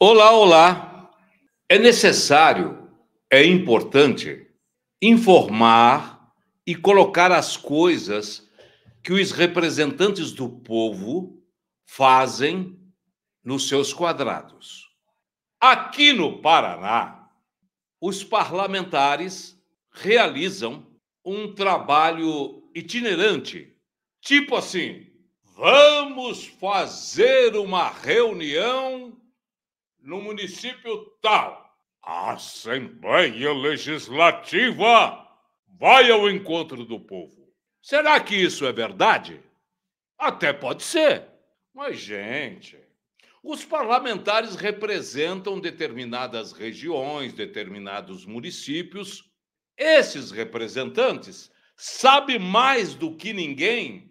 Olá, olá! É necessário, é importante informar e colocar as coisas que os representantes do povo fazem nos seus quadrados. Aqui no Paraná, os parlamentares realizam um trabalho itinerante, tipo assim: vamos fazer uma reunião no município tal. A Assembleia Legislativa vai ao encontro do povo. Será que isso é verdade? Até pode ser. Mas, gente, os parlamentares representam determinadas regiões, determinados municípios. Esses representantes sabem mais do que ninguém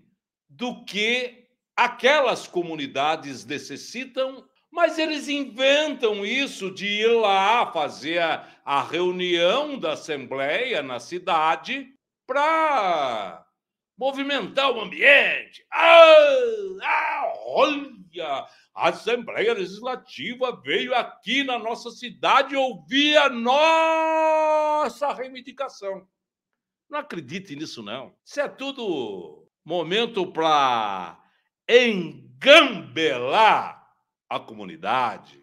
do que aquelas comunidades necessitam mas eles inventam isso de ir lá fazer a, a reunião da Assembleia na cidade para movimentar o ambiente. Ah, ah, olha, a Assembleia Legislativa veio aqui na nossa cidade ouvir a nossa reivindicação. Não acredite nisso, não. Isso é tudo momento para engambelar a comunidade.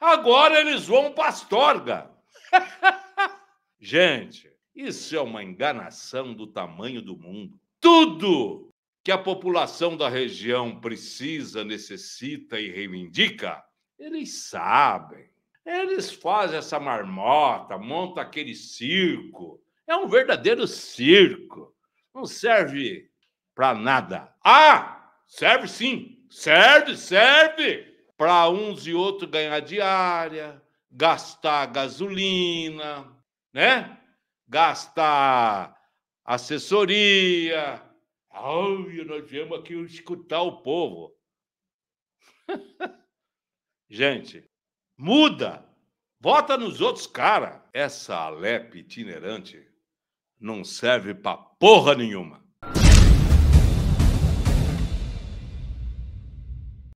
Agora eles vão pastorga. Gente, isso é uma enganação do tamanho do mundo. Tudo que a população da região precisa, necessita e reivindica, eles sabem. Eles fazem essa marmota, montam aquele circo. É um verdadeiro circo. Não serve para nada. Ah, serve sim. Serve, serve para uns e outros ganhar diária, gastar gasolina, né? Gastar assessoria. Ai, nós viemos aqui escutar o povo. Gente, muda. Vota nos outros cara. Essa Alep itinerante não serve para porra nenhuma.